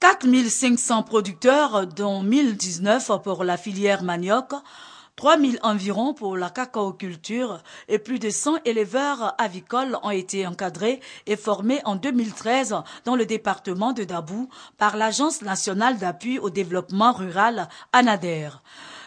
4500 producteurs, dont 1019 pour la filière manioc, 3000 environ pour la cacao-culture et plus de 100 éleveurs avicoles ont été encadrés et formés en 2013 dans le département de Dabou par l'Agence nationale d'appui au développement rural ANADER.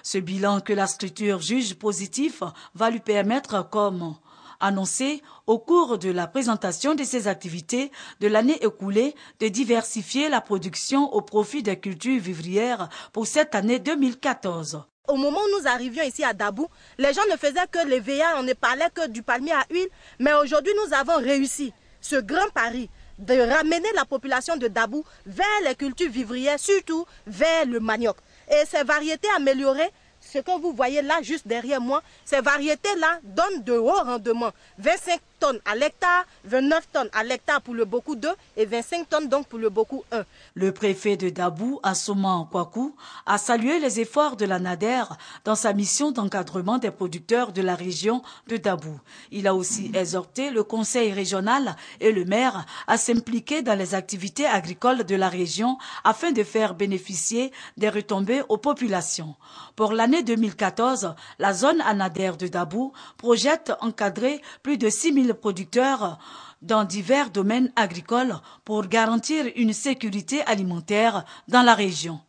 Ce bilan que la structure juge positif va lui permettre comme annoncé au cours de la présentation de ses activités de l'année écoulée de diversifier la production au profit des cultures vivrières pour cette année 2014. Au moment où nous arrivions ici à Dabou, les gens ne faisaient que les v.a. on ne parlait que du palmier à huile, mais aujourd'hui nous avons réussi ce grand pari de ramener la population de Dabou vers les cultures vivrières, surtout vers le manioc. Et ces variétés améliorées ce que vous voyez là, juste derrière moi, ces variétés-là donnent de hauts rendements. 25 tonnes à l'hectare, 29 tonnes à l'hectare pour le beaucoup 2 et 25 tonnes donc pour le beaucoup 1. Le préfet de Dabou, Assouman Kouakou, a salué les efforts de la NADER dans sa mission d'encadrement des producteurs de la région de Dabou. Il a aussi exhorté le conseil régional et le maire à s'impliquer dans les activités agricoles de la région afin de faire bénéficier des retombées aux populations. Pour l'année 2014, la zone ANADER de Dabou projette encadrer plus de 6 producteurs dans divers domaines agricoles pour garantir une sécurité alimentaire dans la région.